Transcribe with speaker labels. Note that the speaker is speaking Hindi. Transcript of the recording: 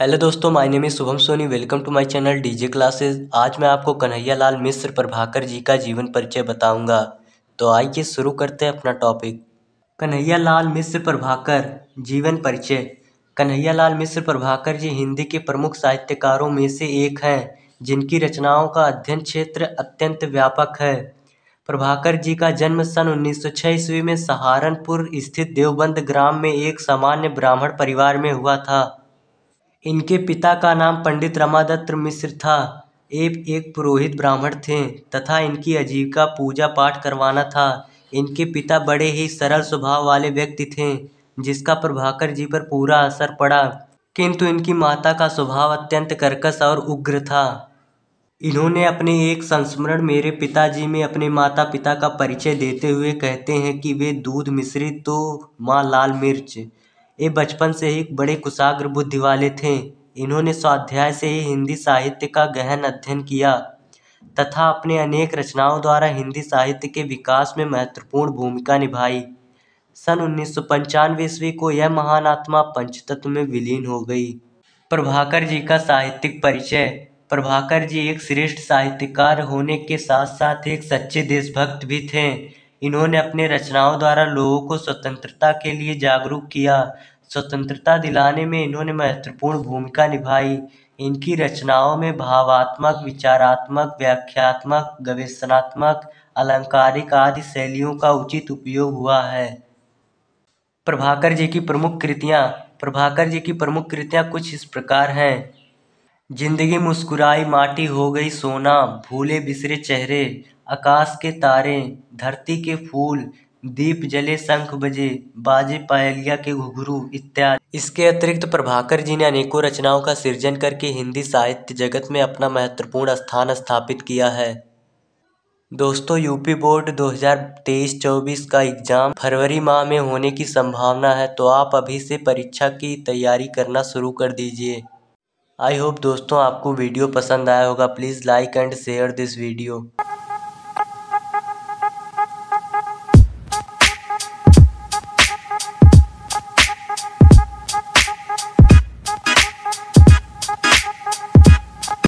Speaker 1: हेलो दोस्तों my name is Shubham Soni welcome to my channel DJ classes आज मैं आपको कन्हैया लाल मिश्र प्रभाकर जी का जीवन परिचय बताऊंगा तो आइए शुरू करते हैं अपना टॉपिक कन्हैया लाल मिश्र प्रभाकर जीवन परिचय कन्हैया लाल मिश्र प्रभाकर जी हिंदी के प्रमुख साहित्यकारों में से एक हैं जिनकी रचनाओं का अध्ययन क्षेत्र अत्यंत व्यापक है प्रभाकर जी का जन्म सन 1906 ईस्वी में सहारनपुर स्थित देवबंद ग्राम में एक सामान्य ब्राह्मण परिवार में हुआ था इनके पिता का नाम पंडित रमादत्त मिश्र था एक एक पुरोहित ब्राह्मण थे तथा इनकी आजीविका पूजा पाठ करवाना था इनके पिता बड़े ही सरल स्वभाव वाले व्यक्ति थे जिसका प्रभाकर जी पर पूरा असर पड़ा किंतु इनकी माता का स्वभाव अत्यंत कर्कश और उग्र था इन्होंने अपने एक संस्मरण मेरे पिताजी में अपने माता पिता का परिचय देते हुए कहते हैं कि वे दूध मिश्रित तो माँ लाल मिर्च ये बचपन से ही बड़े कुशाग्र बुद्धि वाले थे इन्होंने स्वाध्याय से ही हिंदी साहित्य का गहन अध्ययन किया तथा अपने अनेक रचनाओं द्वारा हिंदी साहित्य के विकास में महत्वपूर्ण भूमिका निभाई सन उन्नीस सौ पंचानवे ईस्वी को यह महान आत्मा पंचतत्व में विलीन हो गई प्रभाकर जी का साहित्यिक परिचय प्रभाकर जी एक श्रेष्ठ साहित्यकार होने के साथ साथ एक सच्चे देशभक्त भी थे इन्होंने अपने रचनाओं द्वारा लोगों को स्वतंत्रता के लिए जागरूक किया स्वतंत्रता दिलाने में इन्होंने महत्वपूर्ण भूमिका निभाई इनकी रचनाओं में भावात्मक विचारात्मक व्याख्यात्मक गवेषणात्मक अलंकारिक आदि शैलियों का उचित उपयोग हुआ है प्रभाकर जी की प्रमुख कृतियाँ प्रभाकर जी की प्रमुख कृतियाँ कुछ इस प्रकार हैं जिंदगी मुस्कुराई माटी हो गई सोना भूले बिसरे चेहरे आकाश के तारे धरती के फूल दीप जले शंख बजे बाजे पायलिया के घुघरू इत्यादि इसके अतिरिक्त प्रभाकर जी ने अनेकों रचनाओं का सृजन करके हिंदी साहित्य जगत में अपना महत्वपूर्ण स्थान स्थापित किया है दोस्तों यूपी बोर्ड 2023-24 का एग्ज़ाम फरवरी माह में होने की संभावना है तो आप अभी से परीक्षा की तैयारी करना शुरू कर दीजिए आई होप दोस्तों आपको वीडियो पसंद आया होगा please like and share this video